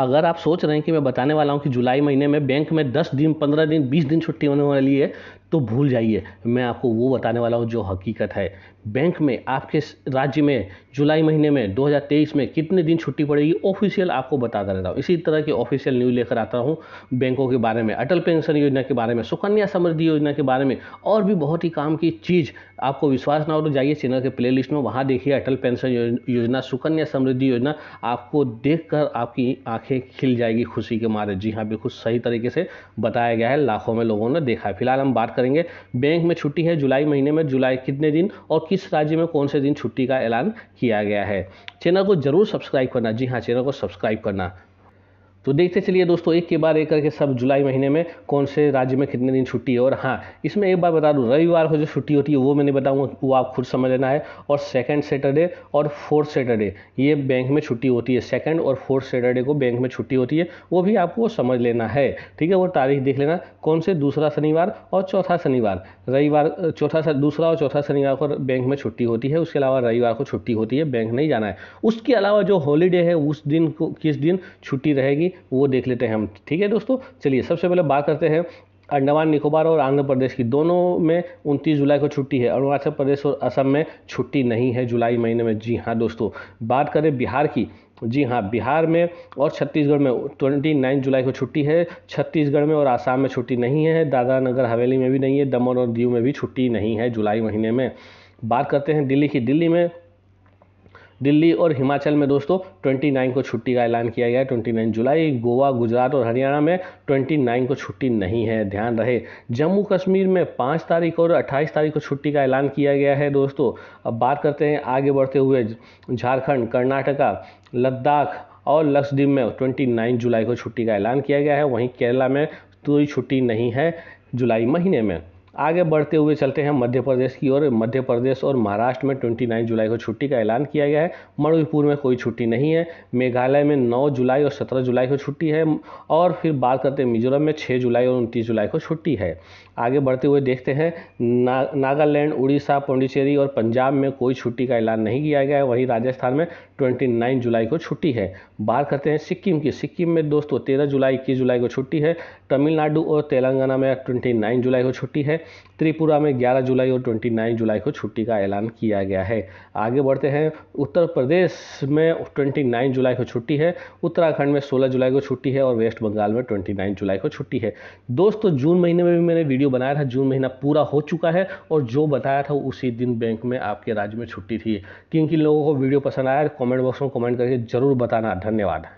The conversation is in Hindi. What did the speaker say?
अगर आप सोच रहे हैं कि मैं बताने वाला हूं कि जुलाई महीने में बैंक में दस दिन पंद्रह दिन बीस दिन छुट्टी होने वाली है तो भूल जाइए मैं आपको वो बताने वाला हूँ जो हकीकत है बैंक में आपके राज्य में जुलाई महीने में 2023 में कितने दिन छुट्टी पड़ेगी ऑफिशियल आपको बताता रहता हूँ इसी तरह की ऑफिशियल न्यूज़ लेकर आता हूँ बैंकों के बारे में अटल पेंशन योजना के बारे में सुकन्या समृद्धि योजना के बारे में और भी बहुत ही काम की चीज़ आपको विश्वास ना हो तो जाइए चैनल के प्ले में वहाँ देखिए अटल पेंशन योजना सुकन्या समृद्धि योजना आपको देख आपकी आँखें खिल जाएगी खुशी के मारे जी हाँ बिल्कुल सही तरीके से बताया गया है लाखों में लोगों ने देखा है फिलहाल हम बात करेंगे बैंक में छुट्टी है जुलाई महीने में जुलाई कितने दिन और किस राज्य में कौन से दिन छुट्टी का ऐलान किया गया है चैनल को जरूर सब्सक्राइब करना जी हाँ चैनल को सब्सक्राइब करना तो देखते चलिए दोस्तों एक के बाद एक करके सब जुलाई महीने में कौन से राज्य में कितने दिन छुट्टी है और हाँ इसमें एक बार बता दूँ रविवार को जो छुट्टी होती है वो मैंने बताऊँगा वो आप खुद समझ लेना है और सेकंड सैटरडे और फोर्थ सैटरडे ये बैंक में छुट्टी होती है सेकंड और फोर्थ सैटरडे को बैंक में छुट्टी होती है वो भी आपको समझ लेना है ठीक है वो तारीख देख लेना कौन से दूसरा शनिवार और चौथा शनिवार रविवार चौथा दूसरा और चौथा शनिवार को बैंक में छुट्टी होती है उसके अलावा रविवार को छुट्टी होती है बैंक नहीं जाना है उसके अलावा जो हॉलीडे है उस दिन को किस दिन छुट्टी रहेगी जाएगी वो देख लेते हैं हम ठीक है दोस्तों चलिए सबसे पहले बात करते हैं अंडमान निकोबार और आंध्र प्रदेश की दोनों में उनतीस जुलाई को छुट्टी है अरुणाचल प्रदेश और असम में छुट्टी नहीं है जुलाई महीने में जी हाँ दोस्तों बात करें बिहार की जी हाँ बिहार में और छत्तीसगढ़ में 29 जुलाई को छुट्टी है छत्तीसगढ़ में और आसाम में छुट्टी नहीं है दादरा नगर हवेली में भी नहीं है दमन और दीव में भी छुट्टी नहीं है जुलाई महीने में बात करते हैं दिल्ली की दिल्ली में दिल्ली और हिमाचल में दोस्तों 29 को छुट्टी का ऐलान किया गया है 29 जुलाई गोवा गुजरात और हरियाणा में 29 को छुट्टी नहीं है ध्यान रहे जम्मू कश्मीर में पाँच तारीख और अट्ठाईस तारीख को छुट्टी का ऐलान किया गया है दोस्तों अब बात करते हैं आगे बढ़ते हुए झारखंड कर्नाटका लद्दाख और लक्षद्वीप में नाइन जुलाई को छुट्टी का ऐलान किया गया है वहीं केरला में कोई छुट्टी नहीं है जुलाई महीने में आगे बढ़ते हुए चलते हैं मध्य प्रदेश की ओर मध्य प्रदेश और महाराष्ट्र में 29 जुलाई को छुट्टी का ऐलान किया गया है मणिपुर में कोई छुट्टी नहीं है मेघालय में 9 जुलाई और 17 जुलाई को छुट्टी है और फिर बात करते हैं मिजोरम में 6 जुलाई और उनतीस जुलाई को छुट्टी है आगे बढ़ते हुए देखते हैं ना, नागालैंड उड़ीसा पौंडीचेरी और पंजाब में कोई छुट्टी का ऐलान नहीं किया गया है वहीं राजस्थान में 29 जुलाई को छुट्टी है बात करते हैं सिक्किम की सिक्किम में दोस्तों 13 जुलाई इक्कीस जुलाई को छुट्टी है तमिलनाडु और तेलंगाना में 29 जुलाई को छुट्टी है त्रिपुरा में 11 जुलाई और 29 जुलाई को छुट्टी का ऐलान किया गया है आगे बढ़ते हैं उत्तर प्रदेश में 29 जुलाई को छुट्टी है उत्तराखंड में सोलह जुलाई को छुट्टी है और वेस्ट बंगाल में ट्वेंटी जुलाई को छुट्टी है दोस्तों जून महीने में भी मैंने वीडियो बनाया था जून महीना पूरा हो चुका है और जो बताया था उसी दिन बैंक में आपके राज्य में छुट्टी थी किन किन लोगों को वीडियो पसंद आया कॉमेंट कमेंट बॉक्स में कमेंट करके ज़रूर बताना धन्यवाद